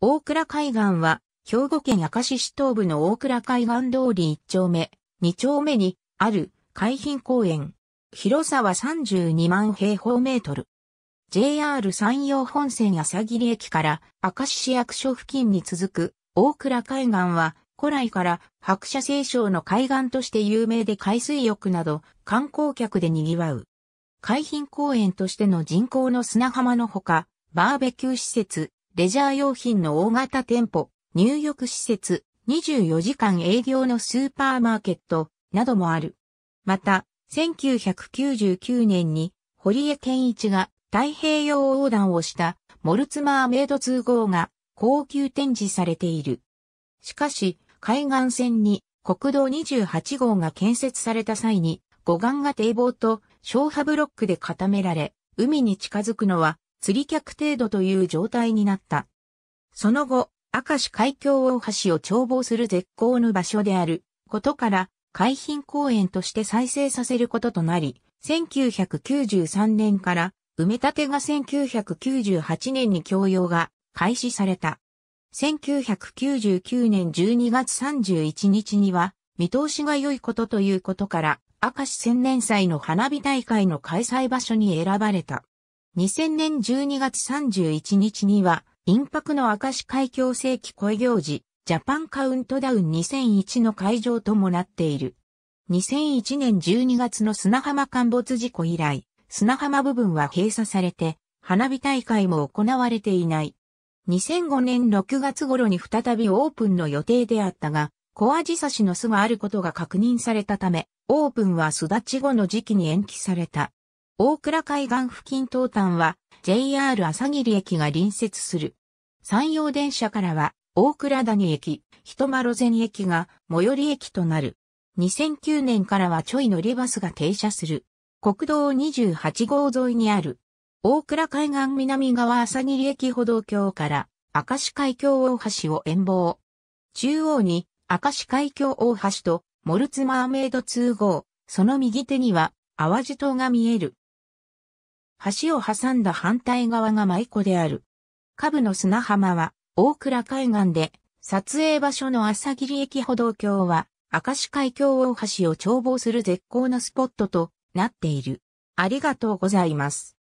大倉海岸は、兵庫県明石市東部の大倉海岸通り1丁目、2丁目にある海浜公園。広さは32万平方メートル。JR 山陽本線朝霧駅から明石市役所付近に続く大倉海岸は古来から白車清少の海岸として有名で海水浴など観光客で賑わう。海浜公園としての人工の砂浜のほか、バーベキュー施設、レジャー用品の大型店舗、入浴施設、24時間営業のスーパーマーケットなどもある。また、1999年に堀江健一が太平洋横断をしたモルツマーメイド2号が高級展示されている。しかし、海岸線に国道28号が建設された際に護岸が堤防と消波ブロックで固められ、海に近づくのは釣り客程度という状態になった。その後、明石海峡大橋を眺望する絶好の場所であることから、海浜公園として再生させることとなり、1993年から埋め立てが1998年に供用が開始された。1999年12月31日には、見通しが良いことということから、明石千年祭の花火大会の開催場所に選ばれた。2000年12月31日には、インパクの明石海峡正規恋行事、ジャパンカウントダウン2001の会場ともなっている。2001年12月の砂浜陥没事故以来、砂浜部分は閉鎖されて、花火大会も行われていない。2005年6月頃に再びオープンの予定であったが、コアジサシの巣があることが確認されたため、オープンは巣立ち後の時期に延期された。大倉海岸付近東端は JR 朝霧駅が隣接する。山陽電車からは大倉谷駅、人間路線駅が最寄り駅となる。2009年からはちょい乗りバスが停車する。国道28号沿いにある。大倉海岸南側朝霧駅歩道橋から明石海峡大橋を遠望。中央に明石海峡大橋とモルツマーメイド2号、その右手には淡路島が見える。橋を挟んだ反対側が舞子である。下部の砂浜は、大倉海岸で、撮影場所の朝霧駅歩道橋は、明石海峡大橋を眺望する絶好のスポットとなっている。ありがとうございます。